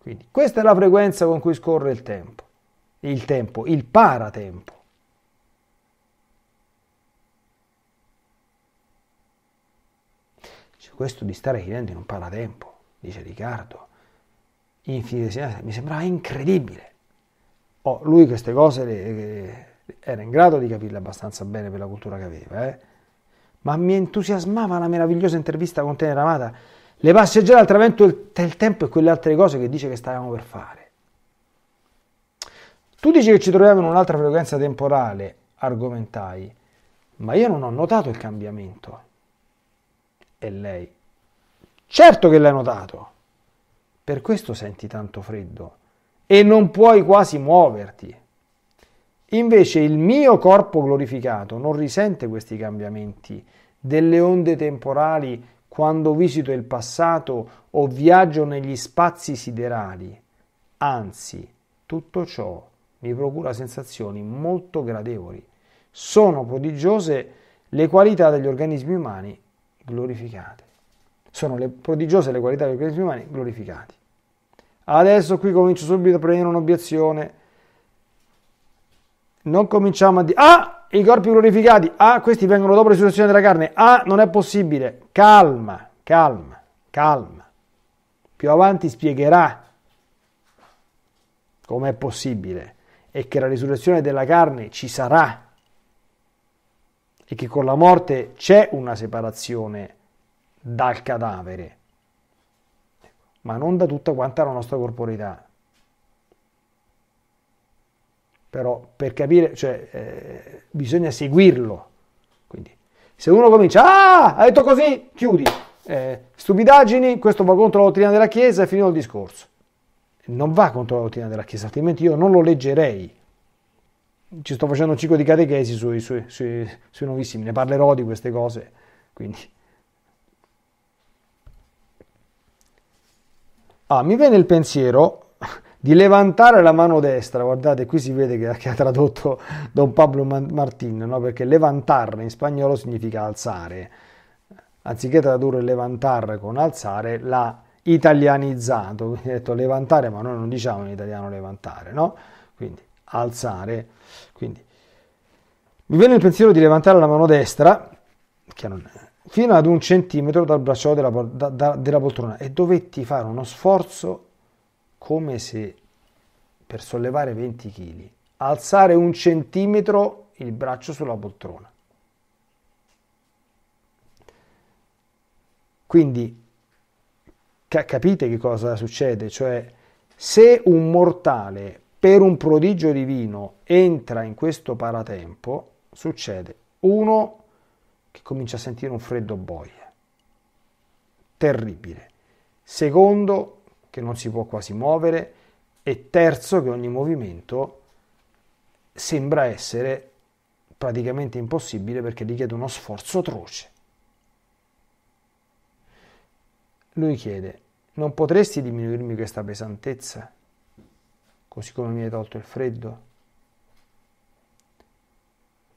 Quindi questa è la frequenza con cui scorre il tempo, il tempo, il paratempo. Cioè, questo di stare vivendo in un paratempo, dice Riccardo, infinitesimale, mi sembrava incredibile. Oh, lui queste cose le, le, era in grado di capirle abbastanza bene per la cultura che aveva, eh? ma mi entusiasmava la meravigliosa intervista con Tenera Amata, le passeggiate al tramonto del tempo e quelle altre cose che dice che stavamo per fare. Tu dici che ci troviamo in un'altra frequenza temporale, argomentai, ma io non ho notato il cambiamento. E lei? Certo che l'hai notato. Per questo senti tanto freddo e non puoi quasi muoverti. Invece il mio corpo glorificato non risente questi cambiamenti, delle onde temporali quando visito il passato o viaggio negli spazi siderali. Anzi, tutto ciò mi procura sensazioni molto gradevoli. Sono prodigiose le qualità degli organismi umani glorificate sono le prodigiose le qualità degli organismi umani glorificati. Adesso qui comincio subito a prendere un'obiezione. Non cominciamo a dire, ah, i corpi glorificati, ah, questi vengono dopo la risurrezione della carne, ah, non è possibile. Calma, calma, calma. Più avanti spiegherà come è possibile e che la risurrezione della carne ci sarà e che con la morte c'è una separazione dal cadavere, ma non da tutta quanta la nostra corporalità. Però per capire, cioè, eh, bisogna seguirlo. Quindi, se uno comincia, ah, ha detto così, chiudi. Eh, stupidaggini, questo va contro la dottrina della Chiesa e finito il discorso. Non va contro la dottrina della Chiesa, altrimenti io non lo leggerei. Ci sto facendo un ciclo di catechesi sui, sui, sui, sui novissimi, ne parlerò di queste cose. Quindi. Ah, mi viene il pensiero di levantare la mano destra, guardate qui si vede che, che ha tradotto Don Pablo Martin, no? perché levantarre in spagnolo significa alzare, anziché tradurre levantar con alzare, l'ha italianizzato, quindi ha detto levantare, ma noi non diciamo in italiano levantare, no? Quindi alzare, quindi mi viene il pensiero di levantare la mano destra, che non è fino ad un centimetro dal bracciolo della, da, da, della poltrona e dovetti fare uno sforzo come se per sollevare 20 kg, alzare un centimetro il braccio sulla poltrona. Quindi capite che cosa succede? Cioè, se un mortale per un prodigio divino entra in questo paratempo, succede uno che comincia a sentire un freddo boia. Terribile. Secondo, che non si può quasi muovere. E terzo, che ogni movimento sembra essere praticamente impossibile perché richiede uno sforzo atroce. Lui chiede, non potresti diminuirmi questa pesantezza, così come mi hai tolto il freddo?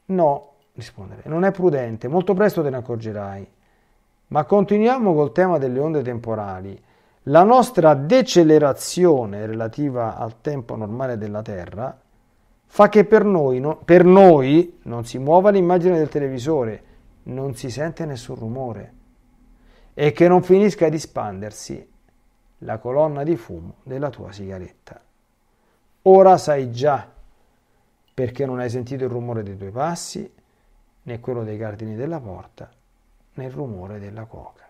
No, rispondere. Non è prudente, molto presto te ne accorgerai. Ma continuiamo col tema delle onde temporali. La nostra decelerazione relativa al tempo normale della Terra fa che per noi, no, per noi non si muova l'immagine del televisore, non si sente nessun rumore e che non finisca di espandersi la colonna di fumo della tua sigaretta. Ora sai già perché non hai sentito il rumore dei tuoi passi né quello dei cardini della porta, né il rumore della cuoca.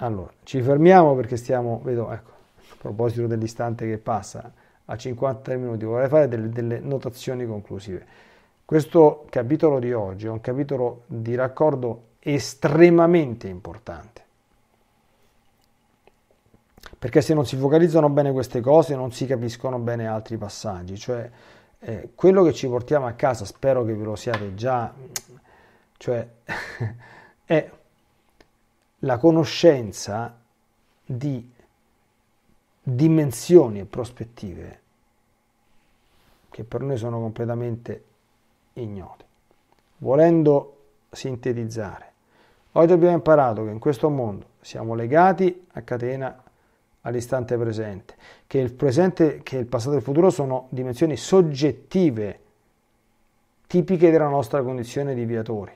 Allora, ci fermiamo perché stiamo, vedo, ecco, a proposito dell'istante che passa, a 50 minuti, vorrei fare delle, delle notazioni conclusive. Questo capitolo di oggi è un capitolo di raccordo estremamente importante perché se non si focalizzano bene queste cose non si capiscono bene altri passaggi, cioè eh, quello che ci portiamo a casa, spero che ve lo siate già, cioè è la conoscenza di dimensioni e prospettive che per noi sono completamente ignote. Volendo sintetizzare, oggi abbiamo imparato che in questo mondo siamo legati a catena all'istante presente, che il presente, che il passato e il futuro sono dimensioni soggettive, tipiche della nostra condizione di viatori.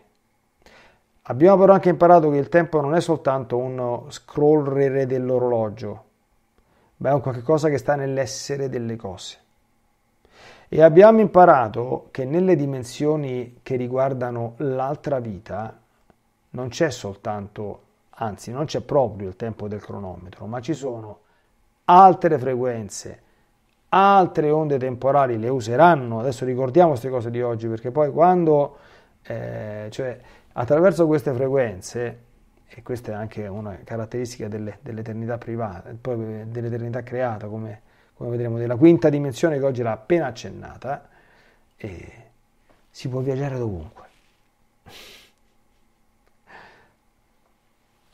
Abbiamo però anche imparato che il tempo non è soltanto uno scrollere dell'orologio, ma è un qualcosa che sta nell'essere delle cose. E abbiamo imparato che nelle dimensioni che riguardano l'altra vita non c'è soltanto, anzi non c'è proprio il tempo del cronometro, ma ci sono altre frequenze, altre onde temporali le useranno. Adesso ricordiamo queste cose di oggi perché poi quando, eh, cioè, attraverso queste frequenze, e questa è anche una caratteristica delle, dell'eternità privata, eh, poi eh, dell'eternità creata, come, come, vedremo, della quinta dimensione che oggi era appena accennata, eh, si può viaggiare dovunque.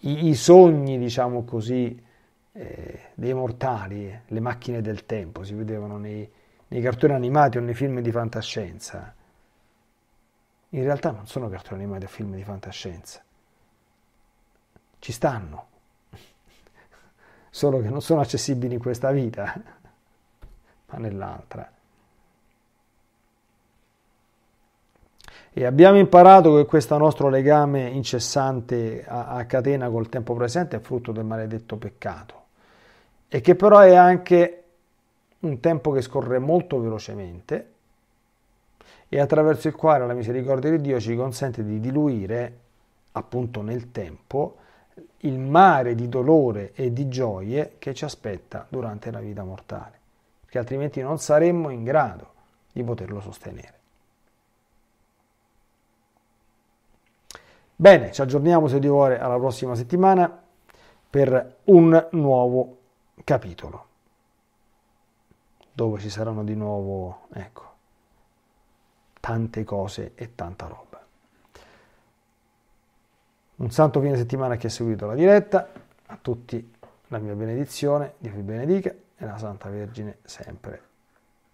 I, I sogni, diciamo così, eh, dei mortali, le macchine del tempo, si vedevano nei, nei cartoni animati o nei film di fantascienza. In realtà non sono cartoni animati o film di fantascienza. Ci stanno, solo che non sono accessibili in questa vita, ma nell'altra. E abbiamo imparato che questo nostro legame incessante a, a catena col tempo presente è frutto del maledetto peccato e che però è anche un tempo che scorre molto velocemente e attraverso il quale la misericordia di Dio ci consente di diluire appunto nel tempo il mare di dolore e di gioie che ci aspetta durante la vita mortale, perché altrimenti non saremmo in grado di poterlo sostenere. Bene, ci aggiorniamo se Dio vuole alla prossima settimana per un nuovo capitolo, dove ci saranno di nuovo, ecco, tante cose e tanta roba. Un santo fine settimana che ha seguito la diretta, a tutti la mia benedizione, Dio vi benedica e la Santa Vergine sempre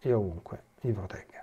e ovunque vi protegga.